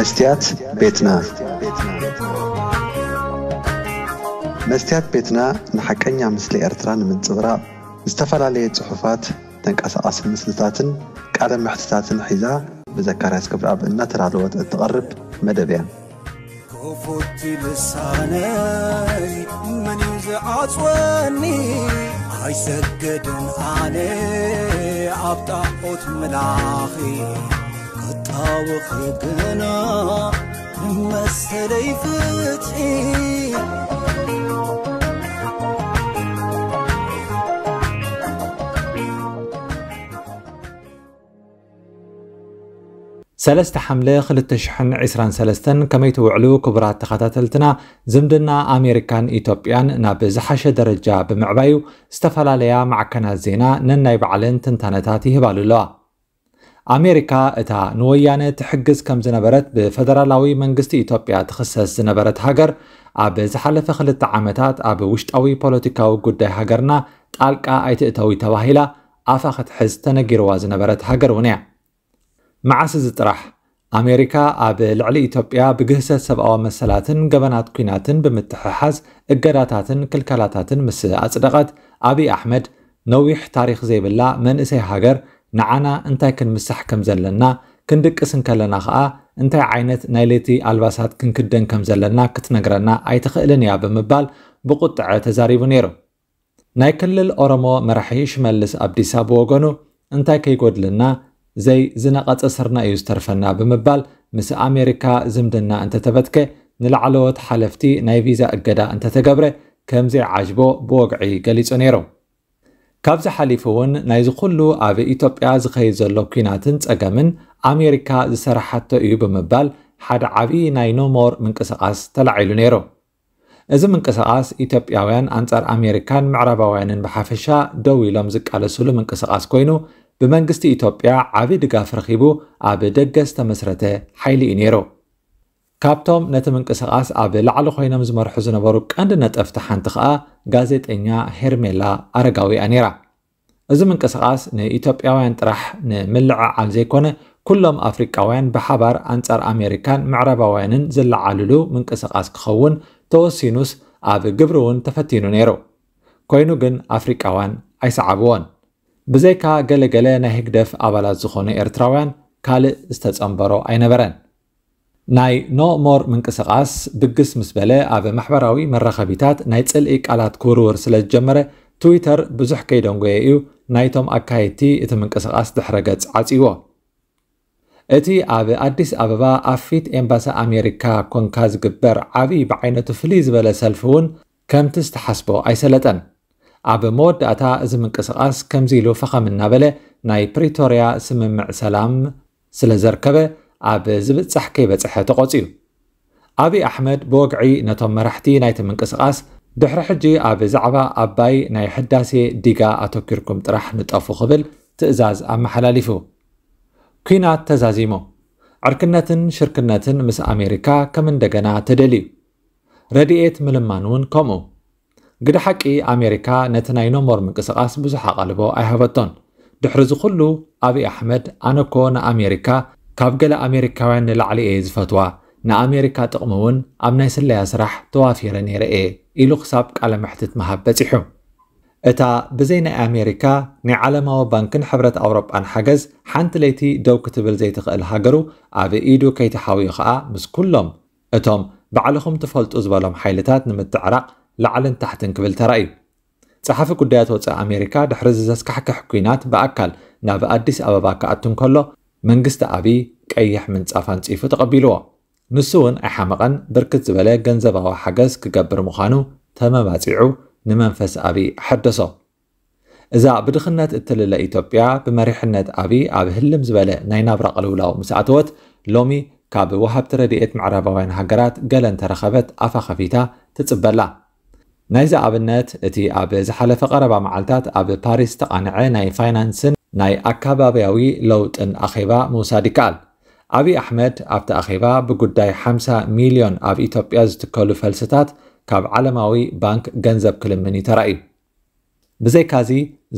መስቲያት ቤትና መስትያት ቤትና ንሓቀኛ ምስሊ ኤርትራ ንምንፅብራቅ ዝተፈላለየ ፅሑፋት ተንቀሳቐሲ ምስልታትን ቃለ ምሕትታትን ሒዛ ብዘካርያስ ክብርኣብ እናተዳለወት እትቐርብ መደብ እያ ክፉቲ ልሳነይ መን እዩ ዝዓፅወኒ ኣይሰገድን ኣነ ኣብ ጣዖት ምላኺ وخلقنا ما استلي فتحي ሰለስተ ሓምለ 2023 ከመይ ትውዕሉ ክቡራት ተኸታተልትና ዝምድና ኣሜሪካን ኢትዮጵያን ናብ ዝሓሸ ደረጃ ብምዕባዩ ዝተፈላለያ ማዕከናት ዜና ነናይ ባዕለን ትንታነታት ይህባሉ ኣለዋ ኣሜሪካ እታ ንወያነ ትሕግዝ ከም ዝነበረት ብፈደራላዊ መንግስቲ ኢትዮጵያ ትኽሰስ ዝነበረት ሃገር ኣብ ዝሓለፈ ክልተ ዓመታት ኣብ ውሽጣዊ ፖለቲካዊ ጉዳይ ሃገርና ጣልቃ ኣይትእተዊ ተባሂላ ኣፋ ክትሕዝ ተነጊርዋ ዝነበረት ሃገር እውን እያ መዓስ እዚ ጥራሕ ኣሜሪካ ኣብ ልዕሊ ኢትዮጵያ ብግህሰት ሰብኣዊ መሰላትን ገበናት ኩናትን ብምትሕሓዝ እገዳታትን ክልከላታትን ምስ ኣፅደቐት ኣብዪ ኣሕመድ ነዊሕ ታሪክ ዘይብላ መንእሰይ ሃገር ንዓና እንታይ ክንምስሕ ከም ዘለና ክንድቅስን ከለና ከዓ እንታይ ዓይነት ናይ ለይቲ ኣልባሳት ክንክደን ከም ዘለና ክትነግረና ኣይትኽእልን እያ ብምባል ብቁጥዐ ተዛሪቡ ነይሩ ናይ ክልል ኦሮሞ መራሒ ሽመልስ ኣብዲሳ ብወገኑ እንታይ ከይጎድልና ዘይ ዝነቐፀ ስርና እዩ ዝተርፈና ብምባል ምስ ኣሜሪካ ዝምድና እንተተበትከ ንላዕለወት ሓለፍቲ ናይ ቪዛ እገዳ እንተተገብረ ከምዘይዓጅቦ ብወግዒ ገሊጹ ነይሩ ካብዚ ሓሊፉ እውን ናይዚ ኩሉ ኣብ ኢትዮጵያ ዝኸይድ ዘሎ ኩናትን ጸገምን ኣሜሪካ ዝሰራሓቶ እዩ ብምባል ሓደ ዓብዪ ናይ ኖሞር ምንቅስቓስ ተላዒሉ ነይሩ እዚ ምንቅስቓስ ኢትዮጵያውያን ኣንጻር ኣሜሪካን ምዕራባውያንን ብሓፈሻ ደው ኢሎም ዝቃለስሉ ምንቅስቓስ ኮይኑ ብመንግስቲ ኢትዮጵያ ዓብዪ ድጋፍ ረኺቡ ኣብ ደገ ዝተመስረተ ሓይሊ እዩ ነይሩ ካብቶም ነቲ ምንቅስቓስ ኣብ ላዕሊ ኮይኖም ዝመርሑ ዝነበሩ ቀንዲ ነጠፍቲ ሓንቲ ከዓ ጋዜጠኛ ሄርሜላ ኣረጋዊ እያ ነይራ እዚ ምንቅስቓስ ንኢትዮጵያውያን ጥራሕ ንምልዕዓል ዘይኮነ ኩሎም ኣፍሪቃውያን ብሓባር ኣንጻር ኣሜሪካን ምዕረባውያንን ዝለዓልሉ ምንቅስቓስ ክኸውን ተወሲኑስ ኣብ ግብሪ እውን ተፈቲኑ ነይሩ ኮይኑ ግን ኣፍሪቃውያን ኣይሰዓብዎን ብዘይካ ገለገለ ናይ ህግደፍ ኣባላት ዝኾኑ ኤርትራውያን ካልእ ዝተጸንበሮ ኣይነበረን ናይ ኖሞር ምንቅስቓስ ብግስ ምስ በለ ኣብ ማሕበራዊ መራኸቢታት ናይ ፅልኢ ቃላት ክውርውር ስለ ዝጀመረ ትዊተር ብዙሕ ከይደንጎየ እዩ ናይቶም ኣካየድቲ እቲ ምንቅስቓስ ድሕረ ገጽ ዓጺዎ እቲ ኣብ ኣዲስ ኣበባ ኣብ ፊት ኤምባሲ ኣሜሪካ ኮንካ ዝግበር ዓብዪ ብዓይነቱ ፍልይ ዝበለ ሰልፊ እውን ከምቲ ዝተሓስቦ ኣይሰለጠን ኣብ መወዳእታ እዚ ምንቅስቓስ ከምዚ ኢሉ ፈኸም እናበለ ናይ ፕሪቶርያ ስምምዕ ሰላም ስለ ዘርከበ ኣብ ዝብፅሕ ከይበፅሐ ተቆፂዩ ኣብዪ ኣሕመድ ብወግዒ ነቶም መራሕቲ ናይቲ ምንቅስቓስ ድሕሪ ሕጂ ኣብ ዛዕባ ኣባይ ናይ ሕዳሴ ዲጋ ኣተኪርኩም ጥራሕ ንጠፉ ክብል ትእዛዝ ኣመሓላሊፉ ኩናት ተዛዚሞ ዕርክነትን ሽርክነትን ምስ ኣሜሪካ ከም እንደገና ተደልዩ ረድኤት ምልማን እውን ከምኡ ግዲ ሓቂ ኣሜሪካ ነቲ ናይ ኖሞር ምንቅስቓስ ብዙሕ ኣቐልቦ ኣይሃበቶን ድሕሪ ዝኩሉ ኣብዪ ኣሕመድ ኣነኮ ንኣሜሪካ ካብ ገለ ኣሜሪካውያን ንላዕሊ እየ ዝፈትዋ ንኣሜሪካ ጥቕሚ እውን ኣብ ናይ ስለያ ስራሕ ተዋፊረ ነይረ እየ ኢሉ ክሳብ ቃለ ምሕትት ምሃብ በፂሑ እታ ብዘይ ናይ ኣሜሪካ ናይ ዓለማዊ ባንክን ሕብረት ኣውሮጳን ሓገዝ ሓንቲ ለይቲ ደው ክትብል ዘይትኽእል ሃገሩ ኣብ ኢዱ ከይተሓውዩ ከዓ ምስ ኩሎም እቶም ባዕልኹም ትፈልጡ ዝበሎም ሓይልታት ንምትዕራቕ ላዕልን ታሕትን ክብል ተራ እዩ ፀሓፊ ጉዳያት ወፃኢ ኣሜሪካ ድሕሪ ዝዘስካሕክሕ ኩናት ብኣካል ናብ ኣዲስ ኣበባ ክኣቱ እንከሎ መንግስቲ ዓብዪ ቀይሕ ምንጻፍ ኣንጺፉ ተቐቢልዎ ንሱ እውን ኣይሓመቐን ብርክት ዝበለ ገንዘባዊ ሓገዝ ክገብር ምዃኑ ተመባፂዑ ንመንፈስ ዓብዪ ኣሐደሶ እዛ ብድኽነት እትልለ ኢትዮጵያ ብመሪሕነት ዓብዪ ኣብ ህልም ዝበለ ናይ ናብራ ቅልውላው ምስ ኣተወት ሎሚ ካብ ወሃብቲ ረድኤት ምዕራባውያን ሃገራት ገለ እንተረኸበት ኣፋ ከፊታ ትፅበላ ናይዚ ኣብነት እቲ ኣብ ዝሓለፈ ቀረባ መዓልትታት ኣብ ፓሪስ ዝተቓንዐ ናይ ፋይናንስን ናይ ኣካባብያዊ ለውጥን ኣኼባ ምውሳድ ይከኣል ኣብዪ ኣሕመድ ኣብቲ ኣኼባ ብጉዳይ 50 ሚልዮን ኣብ ኢትዮጵያ ዝትከሉ ፈልስታት ካብ ዓለማዊ ባንክ ገንዘብ ክልምን እዩ ተራእዩ ብዘይካዚ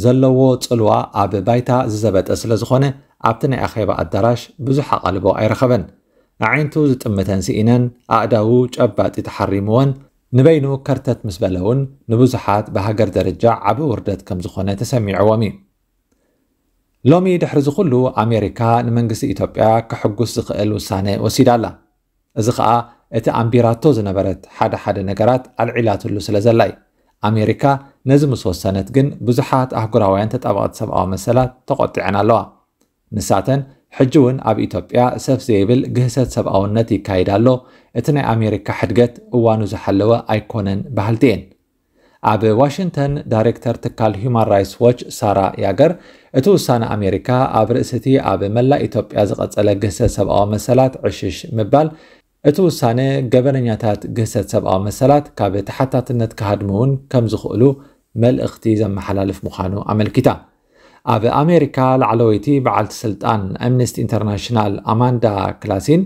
ዘለዎ ፅልዋ ኣብ ባይታ ዝዘበጠ ስለ ዝኾነ ኣብቲ ናይ ኣኼባ ኣዳራሽ ብዙሕ ኣቓልቦ ኣይረኸበን ኣዒንቱ ዝጥምተን ስኢነን ኣእዳዉ ጨባጢ ተሓሪምዎን ንበይኑ ከርተት ምስ በለ እውን ንብዙሓት ብሃገር ደረጃ ዓበ ውርደት ከም ዝኾነ ተሰሚዕዎም እዩ ሎሚ ድሕሪ ዝኹሉ ኣሜሪካ ንመንግስቲ ኢትዮጵያ ክሕጉስ ዝኽእል ውሳነ ወሲዳ ኣላ እዚ ከዓ እቲ ኣምቢራቶ ዝነበረት ሓደ ሓደ ነገራት ኣልዒላትሉ ስለ ዘላ እዩ ኣሜሪካ ነዚ ምስ ወሰነት ግን ብዙሓት ኣህጉራውያን ተጣበቐቲ ሰብኣዊ መሰላት ተቆጢዐን ኣለዋ ንሳተን ሕጂ እውን ኣብ ኢትዮጵያ ሰብ ዘይብል ግህሰት ሰብኣውነት ይካይድ ኣሎ እቲ ናይ ኣሜሪካ ሕድገት እዋኑ ዝሓለወ ኣይኮነን ባህልቲ እየን ኣብ ዋሽንተን ዳይሬክተር ትካል ሁማን ራይትስ ዋች ሳራ ያገር እቲ ውሳነ ኣሜሪካ ኣብ ርእሲ እቲ ኣብ መላእ ኢትዮጵያ ዝቐጸለ ግህሰት ሰብኣዊ መሰላት ዕሽሽ ምባል እቲ ውሳነ ገበነኛታት ግህሰት ሰብኣዊ መሰላት ካብ ተሓታትነት ክሃድሙ እውን ከም ዝኽእሉ መልእኽቲ ዘመሓላልፍ ምዃኑ ኣመልኪታ ኣብ ኣሜሪካ ላዕለወይቲ በዓልቲ ስልጣን ኣምነስቲ ኢንተርናሽናል ኣማንዳ ክላሲን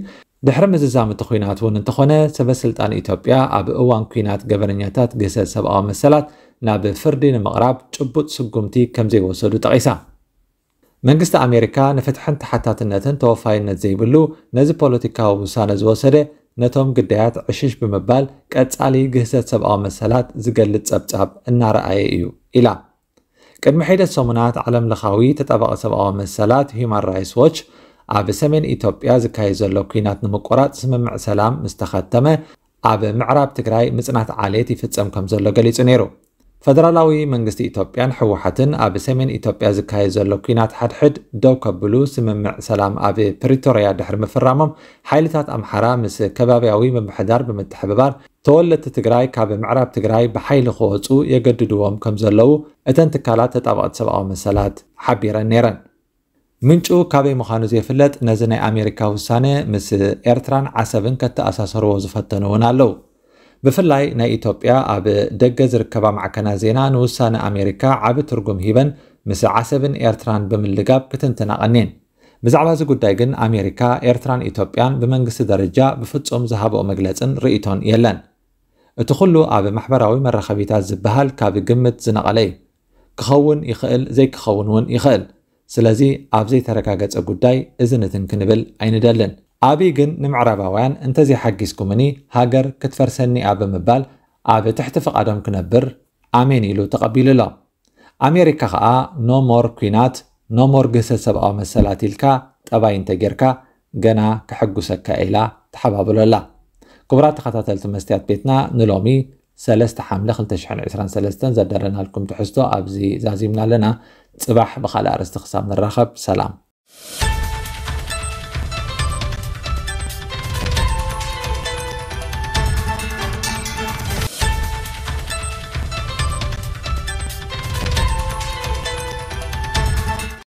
ድሕሪ ምዝዛም እቲ ኩናት እውን እንተኾነ ሰበስልጣን ኢትዮጵያ ኣብ እዋን ኩናት ገበነኛታት ግሰት ሰብኣዊ መሰላት ናብ ፍርዲ ንምቕራብ ጭቡጥ ስጉምቲ ከም ዘይወሰዱ ጠቒሳ መንግስቲ ኣሜሪካ ንፍትሕን ተሓታትነትን ተወፋይነት ዘይብሉ ነዚ ፖለቲካዊ ውሳነ ዝወሰደ ነቶም ግዳያት ዕሽሽ ብምባል ቀጻሊ ግህሰት ሰብኣዊ መሰላት ዝገልጽ ጸብጻብ እናረኣየ እዩ ኢላ ቅድሚ ሒደት ሰሙናት ዓለም ለኻዊ ሰብኣዊ መሰላት ሂማን ራይትስ ዎች ኣብ ሰሜን ኢትዮጵያ ዝካየድ ዘሎ ኩናት ንምቆራፅ ስምምዕ ሰላም ምስ ተኸተመ ኣብ ምዕራብ ትግራይ ምጽናት ዓልየት ይፍጸም ከም ዘሎ ገሊጹ ነይሩ ፈደራላዊ መንግስቲ ኢትዮጵያን ሕወሓትን ኣብ ሰሜን ኢትዮጵያ ዝካየድ ዘሎ ኩናት ሓድሕድ ደው ከብሉ ስምምዕ ሰላም ኣብ ፕሪቶርያ ድሕሪ ምፍራሞም ሓይልታት ኣምሓራ ምስ ከባብያዊ ምምሕዳር ብምትሕብባር ተወለድቲ ትግራይ ካብ ምዕራብ ትግራይ ብሓይሊ ክወፁ የገድድዎም ከም ዘለዉ እተን ትካላት ተጣበቕቲ ሰብኣዊ መሰላት ሓቢረን ነይረን ምንጩ ካበይ ምዃኑ ዘይፍለጥ ነዚ ናይ ኣሜሪካ ውሳነ ምስ ኤርትራን ዓሰብን ከተኣሳሰርዎ ዝፈተኑ እውን ኣለው ብፍላይ ናይ ኢትዮጵያ ኣብ ደገ ዝርከባ ማዕከና ዜና ንውሳነ ኣሜሪካ ዓብ ትርጉም ሂበን ምስ ዓሰብን ኤርትራን ብምልጋብ ክትንትናቐኒን ብዛዕባ እዚ ጉዳይ ግን ኣሜሪካ ኤርትራን ኢትዮጵያን ብመንግስቲ ደረጃ ብፍጹም ዝሃብኦ መግለፅን ርእቶን የለን እቲ ኩሉ ኣብ ማሕበራዊ መራኸቢታት ዝበሃል ካብ ግምት ዝነቐለ እዩ ክኸውን ይኽእል ዘይክኸውን እውን ይኽእል سلازي ابزي تركاجت أجوداي إذن تنكنبل أين دلن أبي جن نمعربا وان انتزي حقيس كمني هاجر كتفرسني أبا مبال أبي تحت فقدم كنبر أمين إلو تقبيل لا أمريكا خاء نو مور كوينات نو مور جسد سبعة مسلات الكا تباين تجركا جنا كحجوسك إلى تحبابل لا كبرات تخطات مستيات بيتنا نلومي سلست حملة خلتشحن عسران سلستن زدرنا لكم تحسدو أبزي زازيمنا لنا ፅባሕ ብካልእ ኣርእስቲ ክሳብ ንራኸብ ሰላም